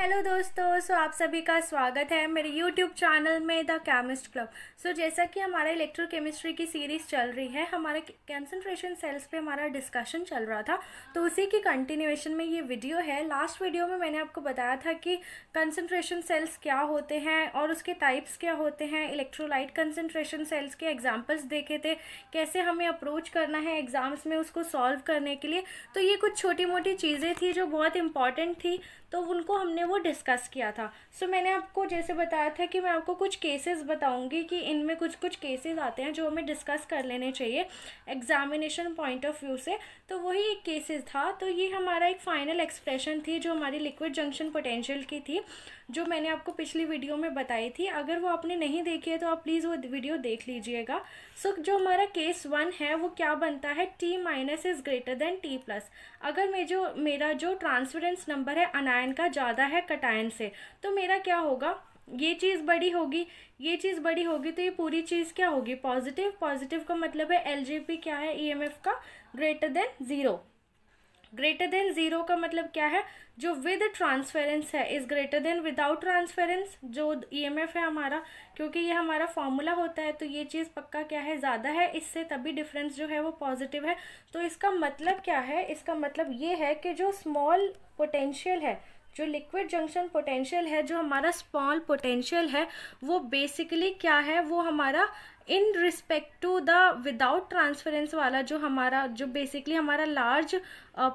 Hello दोस्तों सो आप सभी का स्वागत है मेरे यूट्यूब चैनल में द केमिस्ट क्लब सो जैसा कि हमारा इलेक्ट्रोकेमिस्ट्री की सीरीज़ चल रही है हमारे कंसंट्रेशन सेल्स पे हमारा डिस्कशन चल रहा था तो उसी की कंटिन्यूएशन में ये वीडियो है लास्ट वीडियो में मैंने आपको बताया था कि कंसंट्रेशन सेल्स क्या होते हैं और उसके टाइप्स क्या होते हैं इलेक्ट्रोलाइट कंसनट्रेशन सेल्स के एग्जाम्पल्स देखे थे कैसे हमें अप्रोच करना है एग्ज़ाम्स में उसको सॉल्व करने के लिए तो ये कुछ छोटी मोटी चीज़ें थी जो बहुत इंपॉर्टेंट थी तो उनको हमने वो डिस्कस किया था सो so, मैंने आपको जैसे बताया था कि मैं आपको कुछ केसेस बताऊंगी कि इनमें कुछ कुछ केसेस आते हैं जो हमें डिस्कस कर लेने चाहिए एग्जामिनेशन पॉइंट ऑफ व्यू से तो वही एक केसेस था तो ये हमारा एक फ़ाइनल एक्सप्रेशन थी जो हमारी लिक्विड जंक्शन पोटेंशियल की थी जो मैंने आपको पिछली वीडियो में बताई थी अगर वो आपने नहीं देखी है तो आप प्लीज़ वो वीडियो देख लीजिएगा सो so, जो हमारा केस वन है वो क्या बनता है T minus is greater than T plus अगर मे जो मेरा जो ट्रांसफरेंस नंबर है अना कटायन का ज़्यादा है कटायन से तो मेरा क्या होगा ये चीज़ बड़ी होगी ये चीज़ बड़ी होगी तो ये पूरी चीज़ क्या होगी पॉजिटिव पॉजिटिव का मतलब है एल क्या है ई e का greater than zero greater than zero का मतलब क्या है जो विद ट्रांसफेरेंस है is greater than without transference जो ईएमएफ e है हमारा क्योंकि ये हमारा फॉर्मूला होता है तो ये चीज़ पक्का क्या है ज़्यादा है इससे तभी डिफरेंस जो है वो पॉजिटिव है तो इसका मतलब क्या है इसका मतलब ये है कि जो स्मॉल पोटेंशियल है जो लिक्विड जंक्शन पोटेंशियल है जो हमारा स्मॉल पोटेंशियल है वो बेसिकली क्या है वो हमारा in respect to the without transference वाला जो हमारा जो बेसिकली हमारा लार्ज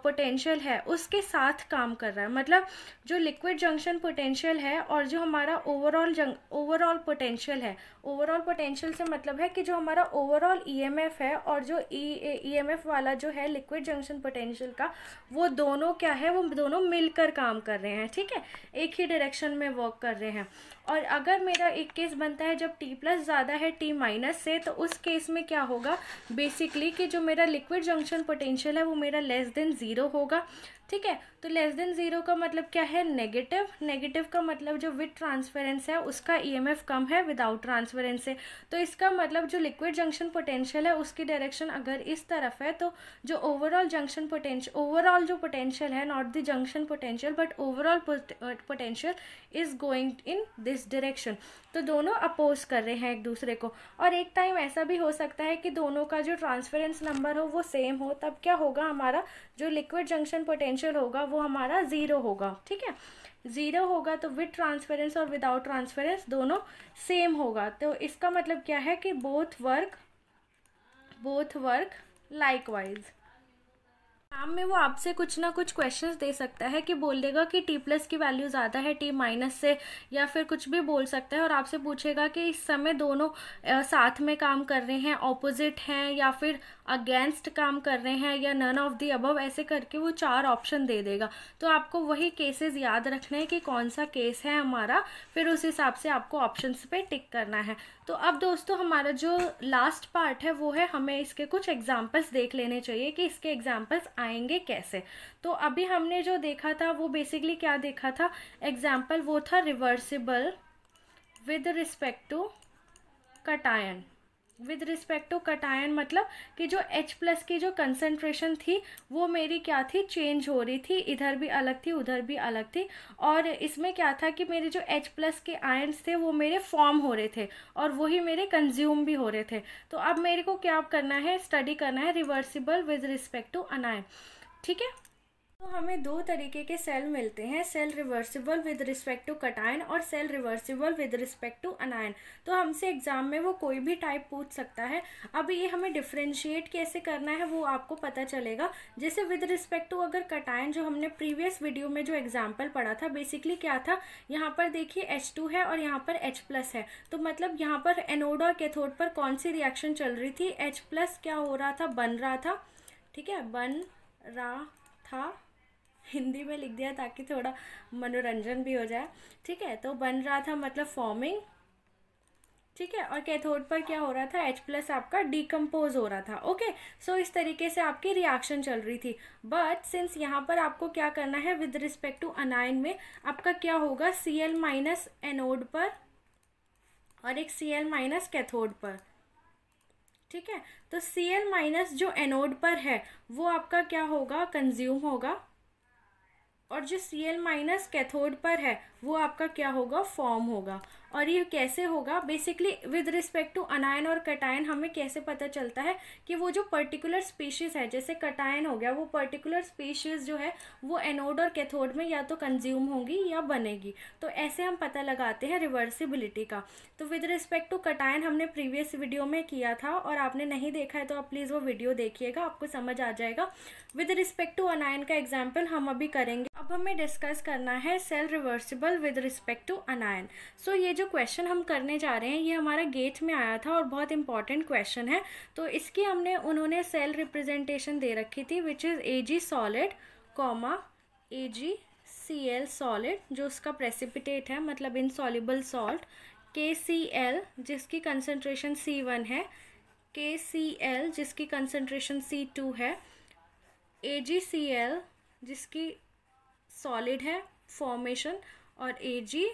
पोटेंशियल है उसके साथ काम कर रहा है मतलब जो लिक्विड जंक्शन पोटेंशियल है और जो हमारा ओवरऑल जंग ओवरऑल पोटेंशियल है ओवरऑल पोटेंशियल से मतलब है कि जो हमारा ओवरऑल ईएमएफ e है और जो ईएमएफ e, e वाला जो है लिक्विड जंक्शन पोटेंशियल का वो दोनों क्या है वो दोनों मिलकर काम कर रहे हैं ठीक है एक ही डायरेक्शन में वर्क कर रहे हैं और अगर मेरा एक केस बनता है जब टी प्लस ज़्यादा है टी माइनस से तो उस केस में क्या होगा बेसिकली कि जो मेरा लिक्विड जंक्शन पोटेंशियल है वो मेरा लेस देन जीरो होगा ठीक है तो लेस देन ज़ीरो का मतलब क्या है नेगेटिव नेगेटिव का मतलब जो विद ट्रांसफरेंस है उसका ईएमएफ e कम है विदाउट ट्रांसफरेंस से तो इसका मतलब जो लिक्विड जंक्शन पोटेंशियल है उसकी डायरेक्शन अगर इस तरफ है तो जो ओवरऑल जंक्शन पोटेंशियल ओवरऑल जो पोटेंशियल है not the junction potential but overall potential is going in this direction तो दोनों अपोज कर रहे हैं एक दूसरे को और एक टाइम ऐसा भी हो सकता है कि दोनों का जो ट्रांसफरेंस नंबर हो वो सेम हो तब क्या होगा हमारा जो लिक्विड जंक्शन पोटेंशियल पोटेंशियल होगा वो हमारा ज़ीरो होगा ठीक है ज़ीरो होगा तो विथ ट्रांसफेरेंस और विदाउट ट्रांसफेरेंस दोनों सेम होगा तो इसका मतलब क्या है कि both work both work likewise exam में वो आपसे कुछ ना कुछ क्वेश्चंस दे सकता है कि बोल देगा कि टी प्लस की वैल्यू ज़्यादा है टी माइनस से या फिर कुछ भी बोल सकता है और आपसे पूछेगा कि इस समय दोनों साथ में काम कर रहे हैं ऑपोजिट हैं या फिर अगेंस्ट काम कर रहे हैं या नन ऑफ दी अबव ऐसे करके वो चार ऑप्शन दे देगा तो आपको वही केसेस याद रखने हैं कि कौन सा केस है हमारा फिर उस हिसाब से आपको ऑप्शन पे टिक करना है तो अब दोस्तों हमारा जो लास्ट पार्ट है वो है हमें इसके कुछ एग्जाम्पल्स देख लेने चाहिए कि इसके एग्जाम्पल्स आएंगे कैसे तो अभी हमने जो देखा था वो बेसिकली क्या देखा था एग्जाम्पल वो था reversible with respect to cation with respect to cation मतलब कि जो H प्लस की जो कंसनट्रेशन थी वो मेरी क्या थी चेंज हो रही थी इधर भी अलग थी उधर भी अलग थी और इसमें क्या था कि मेरे जो H प्लस के आयन्स थे वो मेरे फॉर्म हो रहे थे और वही मेरे कंज्यूम भी हो रहे थे तो अब मेरे को क्या करना है स्टडी करना है reversible with respect to anion ठीक है तो हमें दो तरीके के सेल मिलते हैं cell reversible with respect to cation और cell reversible with respect to anion तो हमसे एग्ज़ाम में वो कोई भी टाइप पूछ सकता है अब ये हमें डिफ्रेंशिएट कैसे करना है वो आपको पता चलेगा जैसे विद रिस्पेक्ट टू अगर कटायन जो हमने प्रीवियस वीडियो में जो एग्जाम्पल पढ़ा था बेसिकली क्या था यहाँ पर देखिए एच टू है और यहाँ पर एच प्लस है तो मतलब यहाँ पर एनोड और कैथोड पर कौन सी रिएक्शन चल रही थी एच प्लस क्या हो रहा था बन रहा था ठीक है बन रहा था हिंदी में लिख दिया ताकि थोड़ा मनोरंजन भी हो जाए ठीक है तो बन रहा था मतलब फॉर्मिंग ठीक है और कैथोड पर क्या हो रहा था H प्लस आपका डिकम्पोज हो रहा था ओके सो so, इस तरीके से आपकी रिएक्शन चल रही थी बट सिंस यहाँ पर आपको क्या करना है विद रिस्पेक्ट टू अनाइन में आपका क्या होगा सी एल माइनस एनोड पर और एक सी एल माइनस कैथोड पर ठीक है तो सी एल माइनस जो एनोड पर है वो आपका क्या होगा कंज्यूम होगा और जो सी एल माइनस कैथोड पर है वो आपका क्या होगा फॉर्म होगा और ये कैसे होगा basically with respect to anion और कटायन हमें कैसे पता चलता है कि वो जो पर्टिकुलर स्पीशीज़ है जैसे कटायन हो गया वो पर्टिकुलर स्पीशीज़ जो है वो एनोड और कैथोड में या तो कंज्यूम होंगी या बनेगी तो ऐसे हम पता लगाते हैं रिवर्सिबिलिटी का तो विद रिस्पेक्ट टू कटायन हमने प्रीवियस वीडियो में किया था और आपने नहीं देखा है तो आप प्लीज़ वो वीडियो देखिएगा आपको समझ आ जाएगा विद रिस्पेक्ट टू अनायन का एग्जाम्पल हम अभी करेंगे अब हमें डिस्कस करना है cell reversible with respect to anion so ये जो जो क्वेश्चन हम करने जा रहे हैं ये हमारा गेट में आया था और बहुत इंपॉर्टेंट क्वेश्चन है तो इसकी हमने उन्होंने सेल रिप्रेजेंटेशन दे रखी थी which is A G solid comma A G C L solid जो उसका प्रेसिपिटेट है मतलब insoluble salt K C L जिसकी कंसनट्रेशन सी वन है के सी एल जिसकी कंसनट्रेशन सी टू है ए जी सी एल जिसकी सॉलिड है फॉर्मेशन और ए जी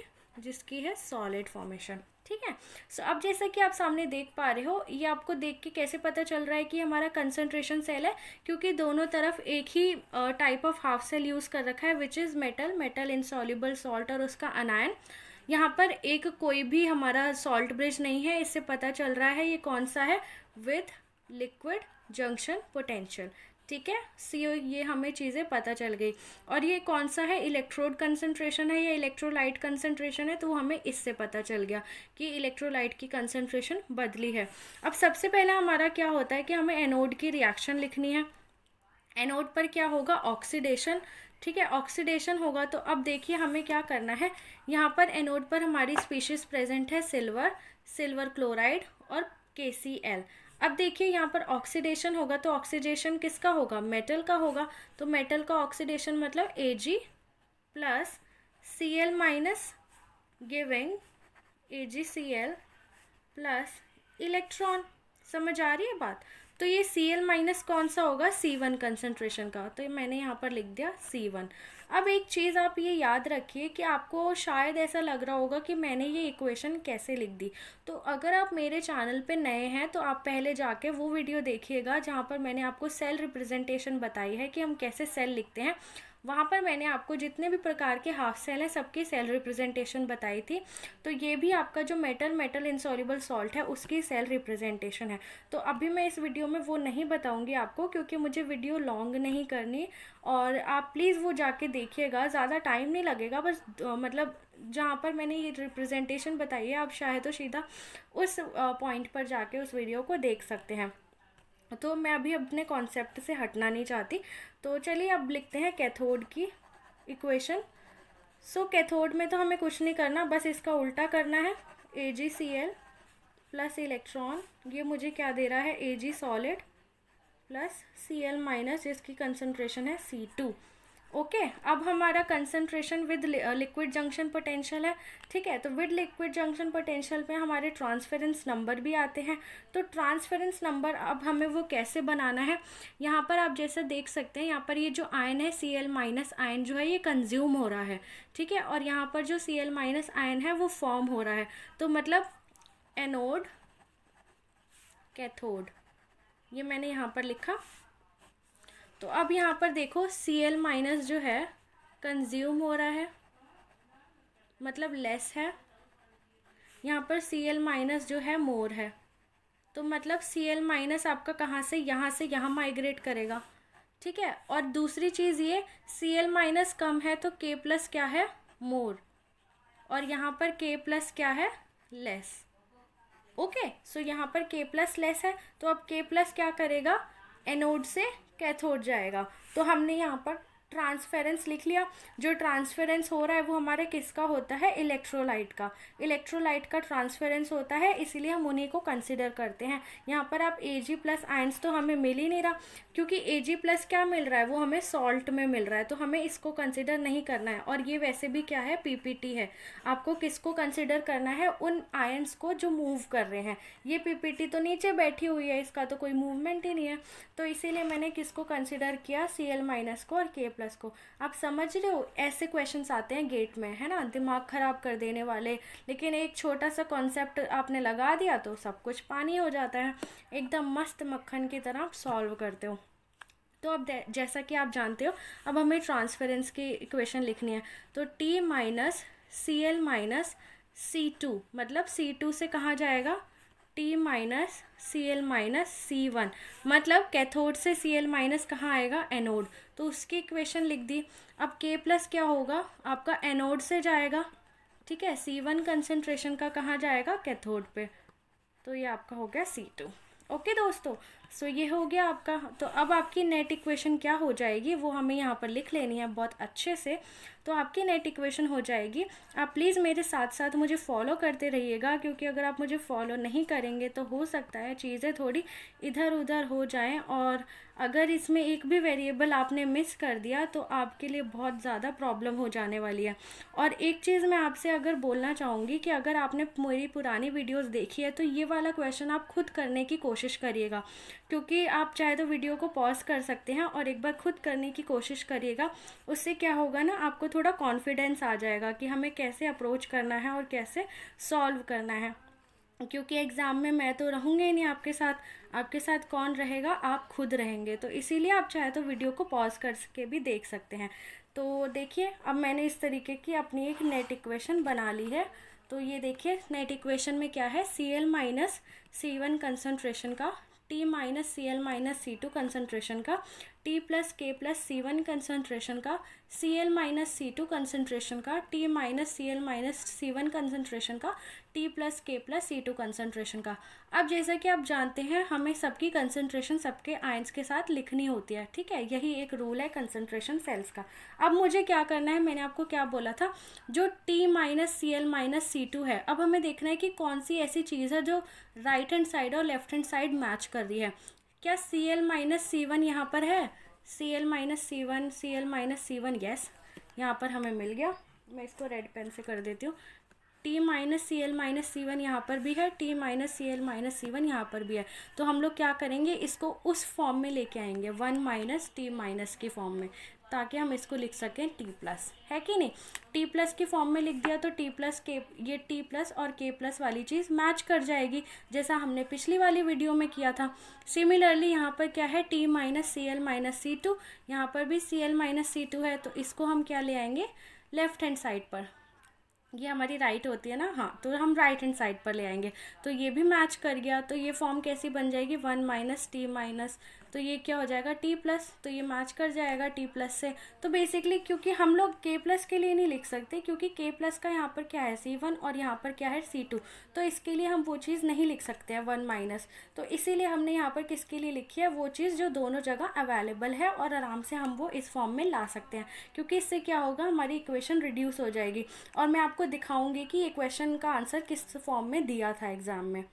जिसकी है सॉलिड फॉर्मेशन ठीक है सो so, अब जैसा कि आप सामने देख पा रहे हो ये आपको देख के कैसे पता चल रहा है कि हमारा कंसंट्रेशन सेल है क्योंकि दोनों तरफ एक ही type of half cell use कर रखा है which is metal metal insoluble salt और उसका अनायन यहाँ पर एक कोई भी हमारा सॉल्ट ब्रिज नहीं है इससे पता चल रहा है ये कौन सा है विथ लिक्विड जंक्शन पोटेंशियल ठीक है सीओ ये हमें चीज़ें पता चल गई और ये कौन सा है इलेक्ट्रोड कंसनट्रेशन है या इलेक्ट्रोलाइट कंसनट्रेशन है तो हमें इससे पता चल गया कि इलेक्ट्रोलाइट की कंसनट्रेशन बदली है अब सबसे पहले हमारा क्या होता है कि हमें एनोड की रिएक्शन लिखनी है एनोड पर क्या होगा ऑक्सीडेशन ठीक है ऑक्सीडेशन होगा तो अब देखिए हमें क्या करना है यहाँ पर एनोड पर हमारी स्पीशीज प्रेजेंट है सिल्वर सिल्वर क्लोराइड और के सी एल अब देखिए यहाँ पर ऑक्सीडेशन होगा तो ऑक्सीडेशन किसका होगा मेटल का होगा तो मेटल का ऑक्सीडेशन मतलब A G plus C L minus giving A G C L plus electron समझ आ रही है बात तो ये सी एल माइनस कौन सा होगा सी वन कंसनट्रेशन का तो मैंने यहाँ पर लिख दिया सी वन अब एक चीज़ आप ये याद रखिए कि आपको शायद ऐसा लग रहा होगा कि मैंने ये इक्वेशन कैसे लिख दी तो अगर आप मेरे चैनल पे नए हैं तो आप पहले जाके वो वीडियो देखिएगा जहाँ पर मैंने आपको सेल रिप्रेजेंटेशन बताई है कि हम कैसे सेल लिखते हैं वहाँ पर मैंने आपको जितने भी प्रकार के हाफ सेल हैं सबकी सेल रिप्रेजेंटेशन बताई थी तो ये भी आपका जो मेटल मेटल इंसॉलिबल सॉल्ट है उसकी सेल रिप्रेजेंटेशन है तो अभी मैं इस वीडियो में वो नहीं बताऊँगी आपको क्योंकि मुझे वीडियो लॉन्ग नहीं करनी और आप प्लीज़ वो जाके देखिएगा ज़्यादा टाइम नहीं लगेगा बस मतलब जहाँ पर मैंने ये रिप्रेजेंटेशन बताई है आप शायद तो सीधा उस पॉइंट पर जाके उस वीडियो को देख सकते हैं तो मैं अभी अपने कॉन्सेप्ट से हटना नहीं चाहती तो चलिए अब लिखते हैं कैथोड की इक्वेशन सो कैथोड में तो हमें कुछ नहीं करना बस इसका उल्टा करना है A G C L plus electron ये मुझे क्या दे रहा है A G solid plus C L minus जिसकी कंसनट्रेशन है सी टू ओके okay, अब हमारा concentration with liquid junction potential है ठीक है तो विद लिक्विड जंक्शन पोटेंशियल पे हमारे ट्रांसफेरेंस नंबर भी आते हैं तो ट्रांसफेरेंस नंबर अब हमें वो कैसे बनाना है यहाँ पर आप जैसा देख सकते हैं यहाँ पर ये जो आयन है सी एल माइनस आयन जो है ये कंज्यूम हो रहा है ठीक है और यहाँ पर जो सी एल माइनस आयन है वो फॉर्म हो रहा है तो मतलब एनोड कैथोड ये मैंने यहाँ पर लिखा तो अब यहाँ पर देखो सी एल माइनस जो है कंज्यूम हो रहा है मतलब लेस है यहाँ पर सी एल माइनस जो है मोर है तो मतलब सी एल माइनस आपका कहाँ से यहाँ से यहाँ माइग्रेट करेगा ठीक है और दूसरी चीज़ ये सी एल माइनस कम है तो के प्लस क्या है मोर और यहाँ पर के प्लस क्या है लेस ओके सो यहाँ पर के प्लस लेस है तो अब के प्लस क्या करेगा एनोड से कैथोड जाएगा तो हमने यहाँ पर ट्रांसफेरेंस लिख लिया जो ट्रांसफेरेंस हो रहा है वो हमारे किसका होता है इलेक्ट्रोलाइट का इलेक्ट्रोलाइट का ट्रांसफेरेंस होता है इसीलिए हम उन्हीं को कंसिडर करते हैं यहाँ पर आप ए जी प्लस आइंस तो हमें मिल ही नहीं रहा क्योंकि ए जी प्लस क्या मिल रहा है वो हमें सॉल्ट में मिल रहा है तो हमें इसको कंसिडर नहीं करना है और ये वैसे भी क्या है पी पी टी है आपको किसको कंसिडर करना है उन आयंस को जो मूव कर रहे हैं ये पी पी टी तो नीचे बैठी हुई है इसका तो कोई मूवमेंट ही नहीं है तो इसीलिए मैंने किसको कंसिडर किया सी एल माइनस को और के प्लस को आप समझ रहे हो ऐसे क्वेश्चन आते हैं गेट में है ना दिमाग ख़राब कर देने वाले लेकिन एक छोटा सा कॉन्सेप्ट आपने लगा दिया तो सब कुछ पानी हो जाता है एकदम मस्त मक्खन की तरह आप सॉल्व करते हो तो अब जैसा कि आप जानते हो अब हमें ट्रांसफरेंस की इक्वेशन लिखनी है तो T minus C L minus C two मतलब सी टू से कहाँ जाएगा T minus C L minus C one मतलब कैथोड से सी एल माइनस कहाँ आएगा एनोड तो उसकी इक्वेशन लिख दी अब के प्लस क्या होगा आपका एनोड से जाएगा ठीक है सी वन कंसेंट्रेशन का कहाँ जाएगा कैथोड पे तो ये आपका हो गया सी टू ओके दोस्तों सो so, ये हो गया आपका तो अब आपकी नेट इक्वेशन क्या हो जाएगी वो हमें यहाँ पर लिख लेनी है बहुत अच्छे से तो आपकी नेट इक्वेशन हो जाएगी आप प्लीज़ मेरे साथ साथ मुझे फॉलो करते रहिएगा क्योंकि अगर आप मुझे फॉलो नहीं करेंगे तो हो सकता है चीज़ें थोड़ी इधर उधर हो जाएं और अगर इसमें एक भी वेरिएबल आपने मिस कर दिया तो आपके लिए बहुत ज़्यादा प्रॉब्लम हो जाने वाली है और एक चीज़ मैं आपसे अगर बोलना चाहूँगी कि अगर आपने मेरी पुरानी वीडियोज़ देखी है तो ये वाला क्वेश्चन आप खुद करने की कोशिश करिएगा क्योंकि आप चाहे तो वीडियो को पॉज कर सकते हैं और एक बार खुद करने की कोशिश करिएगा उससे क्या होगा ना आपको थोड़ा कॉन्फिडेंस आ जाएगा कि हमें कैसे अप्रोच करना है और कैसे सॉल्व करना है क्योंकि एग्ज़ाम में मैं तो रहूँगी ही नहीं आपके साथ आपके साथ कौन रहेगा आप खुद रहेंगे तो इसीलिए आप चाहे तो वीडियो को पॉज करके भी देख सकते हैं तो देखिए अब मैंने इस तरीके की अपनी एक नेट इक्वेशन बना ली है तो ये देखिए नेट इक्वेशन में क्या है C L minus C one concentration का T minus C L minus C two concentration का T plus K plus C one concentration का C L minus C two concentration का T minus C L minus C one concentration का T plus K plus C two concentration का अब जैसा कि आप जानते हैं हमें सबकी कंसनट्रेशन सबके आयंस के साथ लिखनी होती है ठीक है यही एक रूल है कंसनट्रेशन सेल्स का अब मुझे क्या करना है मैंने आपको क्या बोला था जो T minus C L minus C two है अब हमें देखना है कि कौन सी ऐसी चीज़ है जो राइट हैंड साइड और लेफ्ट हैंड साइड मैच कर रही है क्या C L minus C one यहाँ पर है C L minus C one C L minus C one yes यहाँ पर हमें मिल गया मैं इसको रेड पेन से कर देती हूँ T minus C L minus C one यहाँ पर भी है T minus C L minus C one यहाँ पर भी है तो हम लोग क्या करेंगे इसको उस फॉर्म में लेके आएंगे वन माइनस टी माइनस के फॉर्म में ताकि हम इसको लिख सकें टी प्लस है कि नहीं टी प्लस के फॉर्म में लिख दिया तो टी प्लस के ये टी प्लस और के प्लस वाली चीज़ मैच कर जाएगी जैसा हमने पिछली वाली वीडियो में किया था सिमिलरली यहाँ पर क्या है T minus C L minus C two यहाँ पर भी C L minus C two है तो इसको हम क्या ले आएंगे लेफ्ट हैंड साइड पर ये हमारी राइट होती है ना हाँ तो हम राइट हैंड साइड पर ले आएंगे तो ये भी मैच कर गया तो ये फॉर्म कैसी बन जाएगी वन माइनस टी माइनस तो ये क्या हो जाएगा टी प्लस तो ये मैच कर जाएगा टी प्लस से तो बेसिकली क्योंकि हम लोग के प्लस के लिए नहीं लिख सकते क्योंकि के प्लस का यहाँ पर क्या है सी वन और यहाँ पर क्या है सी टू तो इसके लिए हम वो चीज़ नहीं लिख सकते हैं वन माइनस तो इसीलिए हमने यहाँ पर किसके लिए लिखी है वो चीज़ जो दोनों जगह अवेलेबल है और आराम से हम वो इस फॉर्म में ला सकते हैं क्योंकि इससे क्या होगा हमारी इक्वेशन रिड्यूस हो जाएगी और मैं आपको दिखाऊंगी कि ये क्वेश्चन का आंसर किस फॉर्म में दिया था एग्ज़ाम में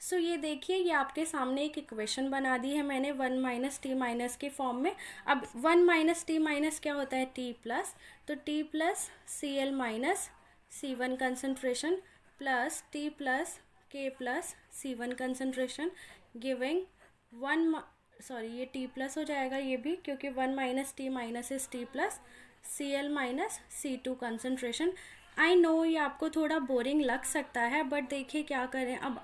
सो so, ये देखिए ये आपके सामने एक इक्वेशन बना दी है मैंने वन माइनस टी माइनस के फॉर्म में अब वन माइनस टी माइनस क्या होता है टी प्लस तो T plus C L minus C one concentration plus T plus K plus C one concentration giving one sorry ये टी प्लस हो जाएगा ये भी क्योंकि one minus T minus is T plus C L minus C two concentration I know ये आपको थोड़ा boring लग सकता है बट देखिए क्या करें अब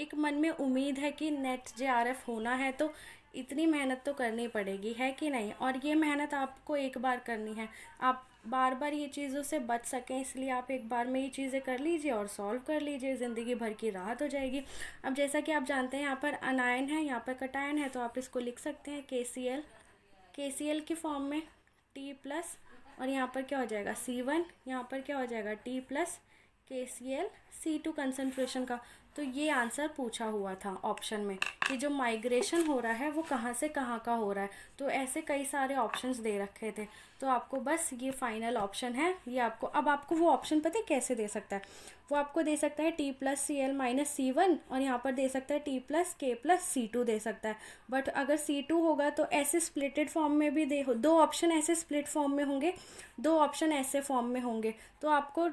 एक मन में उम्मीद है कि नेट जे होना है तो इतनी मेहनत तो करनी पड़ेगी है कि नहीं और ये मेहनत आपको एक बार करनी है आप बार बार ये चीज़ों से बच सकें इसलिए आप एक बार में ये चीज़ें कर लीजिए और सॉल्व कर लीजिए ज़िंदगी भर की राहत हो जाएगी अब जैसा कि आप जानते हैं यहाँ पर अनायन है यहाँ पर कटायन है तो आप इसको लिख सकते हैं के C L K C L के फॉर्म में टी प्लस और यहाँ पर क्या हो जाएगा सी वन यहाँ पर क्या हो जाएगा T plus K C L C two concentration का तो ये आंसर पूछा हुआ था ऑप्शन में कि जो माइग्रेशन हो रहा है वो कहाँ से कहाँ का हो रहा है तो ऐसे कई सारे ऑप्शंस दे रखे थे तो आपको बस ये फाइनल ऑप्शन है ये आपको अब आपको वो ऑप्शन पता है कैसे दे सकता है वो आपको दे सकता है T plus C L minus C one और यहाँ पर दे सकता है T plus K plus C two दे सकता है बट अगर सी टू होगा तो ऐसे स्प्लिटेड फॉर्म में भी दे दो ऑप्शन ऐसे स्प्लिट फॉर्म में होंगे दो ऑप्शन ऐसे फॉर्म में होंगे तो आपको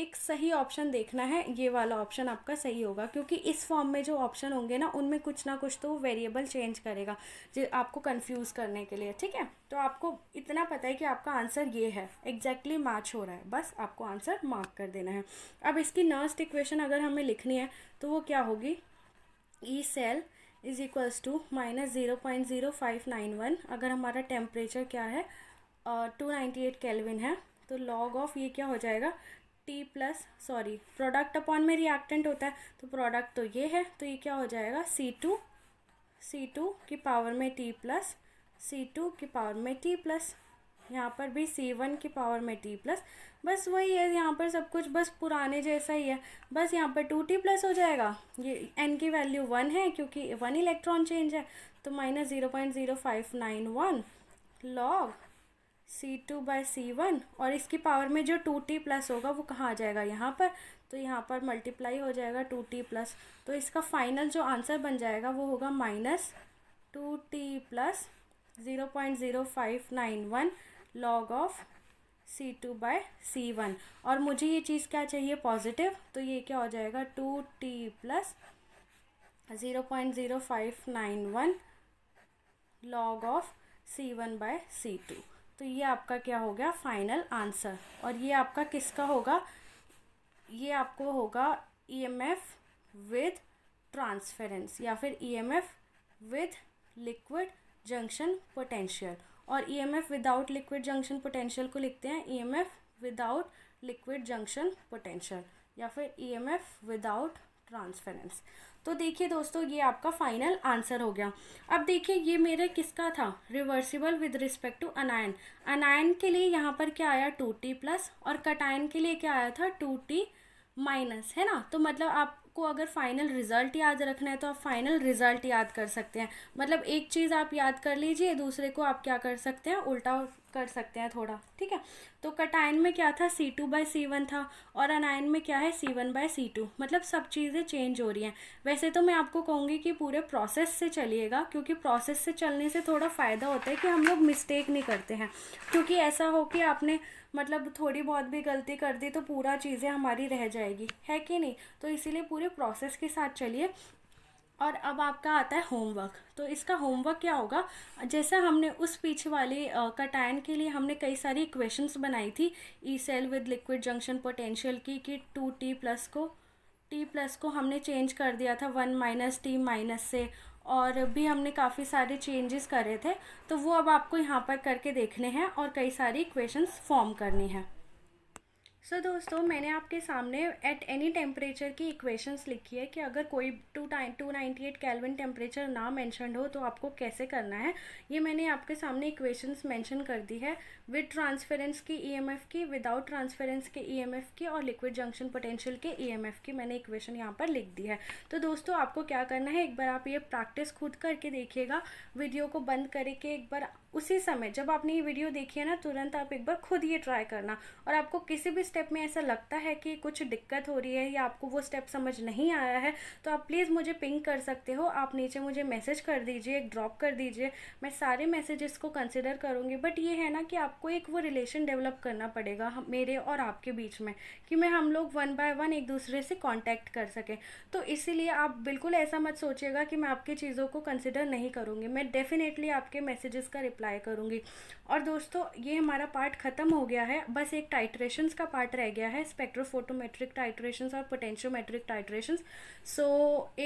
एक सही ऑप्शन देखना है ये वाला ऑप्शन आपका सही होगा क्योंकि इस फॉर्म में जो ऑप्शन होंगे ना उनमें कुछ ना कुछ तो वेरिएबल चेंज करेगा जो आपको कंफ्यूज करने के लिए ठीक है तो आपको इतना पता है कि आपका आंसर ये है एग्जैक्टली exactly मैच हो रहा है बस आपको आंसर मार्क कर देना है अब इसकी नर्स्ट इक्वेशन अगर हमें लिखनी है तो वो क्या होगी E cell is equals to minus zero point zero five nine one अगर हमारा टेम्परेचर क्या है टू नाइन्टी एट कैलविन है तो लॉग ऑफ ये क्या हो जाएगा T plus sorry product upon में रिएक्टेंट होता है तो प्रोडक्ट तो ये है तो ये क्या हो जाएगा सी टू सी टू की पावर में टी प्लस सी टू की पावर में टी प्लस यहाँ पर भी सी वन की पावर में टी प्लस बस वही है यहाँ पर सब कुछ बस पुराने जैसा ही है बस यहाँ पर टू टी प्लस हो जाएगा ये एन की वैल्यू वन है क्योंकि वन इलेक्ट्रॉन चेंज है तो minus zero point zero five nine one log C two by C one और इसकी पावर में जो टू टी प्लस होगा वो कहाँ आ जाएगा यहाँ पर तो यहाँ पर मल्टीप्लाई हो जाएगा टू टी प्लस तो इसका फाइनल जो आंसर बन जाएगा वो होगा minus two T plus zero point zero five nine one log of C two by C one और मुझे ये चीज़ क्या चाहिए पॉजिटिव तो ये क्या हो जाएगा two T plus zero point zero five nine one log of C one by C two तो ये आपका क्या हो गया फाइनल आंसर और ये आपका किसका होगा ये आपको होगा E M F with transference या फिर E M F with liquid junction potential और E M F without liquid junction potential को लिखते हैं E M F without liquid junction potential या फिर E M F without transference तो देखिए दोस्तों ये आपका फाइनल आंसर हो गया अब देखिए ये मेरे किसका था reversible with respect to anion anion के लिए यहाँ पर क्या आया टू टी प्लस और कटायन के लिए क्या आया था टू टी माइनस है ना तो मतलब आपको अगर फाइनल रिजल्ट याद रखना है तो आप फाइनल रिजल्ट याद कर सकते हैं मतलब एक चीज़ आप याद कर लीजिए दूसरे को आप क्या कर सकते हैं उल्टा कर सकते हैं थोड़ा ठीक है तो कटायन में क्या था C two by C one था और अनायन में क्या है C one by C two मतलब सब चीज़ें चेंज हो रही हैं वैसे तो मैं आपको कहूँगी कि पूरे प्रोसेस से चलिएगा क्योंकि प्रोसेस से चलने से थोड़ा फ़ायदा होता है कि हम लोग मिस्टेक नहीं करते हैं क्योंकि ऐसा हो कि आपने मतलब थोड़ी बहुत भी गलती कर दी तो पूरा चीज़ें हमारी रह जाएगी है कि नहीं तो इसीलिए पूरे प्रोसेस के साथ चलिए और अब आपका आता है होमवर्क तो इसका होमवर्क क्या होगा जैसा हमने उस पीछे वाले कटायन के लिए हमने कई सारी इक्वेशंस बनाई थी E cell with liquid junction potential की कि टू टी प्लस को टी प्लस को हमने चेंज कर दिया था वन माइनस टी माइनस से और भी हमने काफ़ी सारे चेंजेस करे थे तो वो अब आपको यहाँ पर करके देखने हैं और कई सारी इक्वेशंस फॉर्म करनी है सो so, दोस्तों मैंने आपके सामने एट एनी टेम्परेचर की इक्वेशंस लिखी है कि अगर कोई two time two ninety eight kelvin temperature ना मैंशन हो तो आपको कैसे करना है ये मैंने आपके सामने इक्वेशंस मेंशन कर दी है विद ट्रांसफेरेंस की ईएमएफ e की विदाउट ट्रांसफेरेंस के ईएमएफ e की और लिक्विड जंक्शन पोटेंशियल के ईएमएफ e की मैंने इक्वेशन यहाँ पर लिख दी है तो दोस्तों आपको क्या करना है एक बार आप ये प्रैक्टिस खुद करके देखिएगा वीडियो को बंद करके एक बार उसी समय जब आपने ये वीडियो देखी है ना तुरंत आप एक बार खुद ये ट्राई करना और आपको किसी भी स्टेप में ऐसा लगता है कि कुछ दिक्कत हो रही है या आपको वो स्टेप समझ नहीं आया है तो आप प्लीज़ मुझे पिंक कर सकते हो आप नीचे मुझे मैसेज कर दीजिए एक ड्रॉप कर दीजिए मैं सारे मैसेजेस को कंसिडर करूँगी बट ये है ना कि आपको एक वो रिलेशन डेवलप करना पड़ेगा मेरे और आपके बीच में कि मैं हम लोग वन बाय वन एक दूसरे से कॉन्टैक्ट कर सकें तो इसीलिए आप बिल्कुल ऐसा मत सोचिएगा कि मैं आपकी चीज़ों को कंसिडर नहीं करूँगी मैं डेफिनेटली आपके मैसेजेस का रिप्लाई अप्लाई करूँगी और दोस्तों ये हमारा पार्ट ख़त्म हो गया है बस एक टाइट्रेशंस का पार्ट रह गया है स्पेक्ट्रोफोटोमेट्रिक टाइट्रेशंस और पोटेंशियोमेट्रिक टाइट्रेशंस सो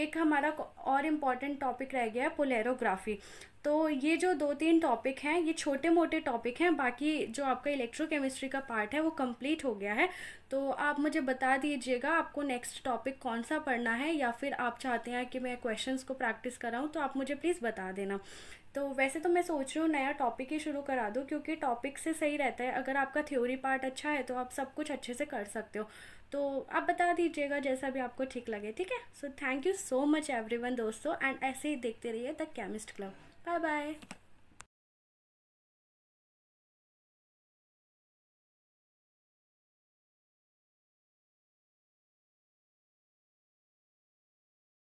एक हमारा और इम्पॉर्टेंट टॉपिक रह गया है पोलेरोग्राफी तो ये जो दो तीन टॉपिक हैं ये छोटे मोटे टॉपिक हैं बाकी जो आपका इलेक्ट्रोकेमिस्ट्री का पार्ट है वो कंप्लीट हो गया है तो आप मुझे बता दीजिएगा आपको नेक्स्ट टॉपिक कौन सा पढ़ना है या फिर आप चाहते हैं कि मैं क्वेश्चंस को प्रैक्टिस कराऊँ तो आप मुझे प्लीज़ बता देना तो वैसे तो मैं सोच रही हूँ नया टॉपिक ही शुरू करा दूँ क्योंकि टॉपिक से सही रहता है अगर आपका थ्योरी पार्ट अच्छा है तो आप सब कुछ अच्छे से कर सकते हो तो आप बता दीजिएगा जैसा भी आपको ठीक लगे ठीक है so thank you so much everyone दोस्तों एंड ऐसे ही देखते रहिए the chemist club Bye bye.